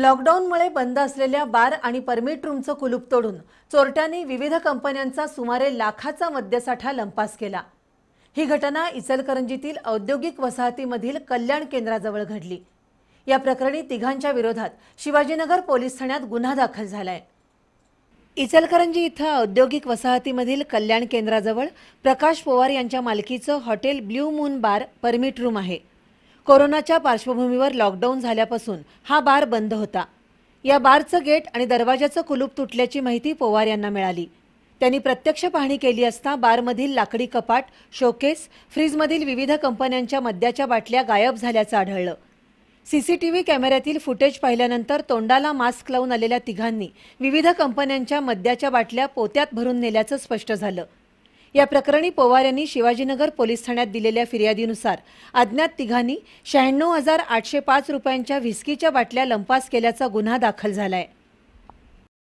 लॉकडाऊनमुळे बंद असलेल्या बार आणि परमिट रूमचं कुलूप तोडून चोरट्यांनी विविध कंपन्यांचा सुमारे लाखाचा मद्यसाठा लंपास केला ही घटना इचलकरंजीतील औद्योगिक वसाहतीमधील कल्याण केंद्राजवळ घडली या प्रकरणी तिघांच्या विरोधात शिवाजीनगर पोलीस ठाण्यात गुन्हा दाखल झालाय इचलकरंजी इथं औद्योगिक वसाहतीमधील कल्याण केंद्राजवळ प्रकाश पोवार यांच्या मालकीचं hotel blue moon bar permit room आहे कोरोनाच्या पार्श्वभूमीवर लॉकडाऊन झाल्यापासून हा बार बंद होता या बारचं गेट आणि दरवाजाचं कुलूप तुटल्याची माहिती पोवार यांना मिळाली त्यांनी प्रत्यक्ष पाहणी केली असता बारमधील लाकडी कपाट शोकेस फ्रीजमधील विविध कंपन्यांच्या मद्याच्या बाटल्या गायब झाल्याचं आढळलं सीसीटीव्ही कॅमेऱ्यातील फुटेज पाहिल्यानंतर तोंडाला मास्क लावून आलेल्या तिघांनी विविध कंपन्यांच्या मद्याच्या बाटल्या पोत्यात भरून नेल्याचं स्पष्ट झालं या प्रकरणी पवार यांनी शिवाजीनगर पोलीस ठाण्यात दिलेल्या फिर्यादीनुसार अज्ञात तिघांनी शहाण्णव हजार आठशे पाच रुपयांच्या व्हिस्कीच्या बाटल्या लंपास केल्याचा गुन्हा दाखल झाला आहे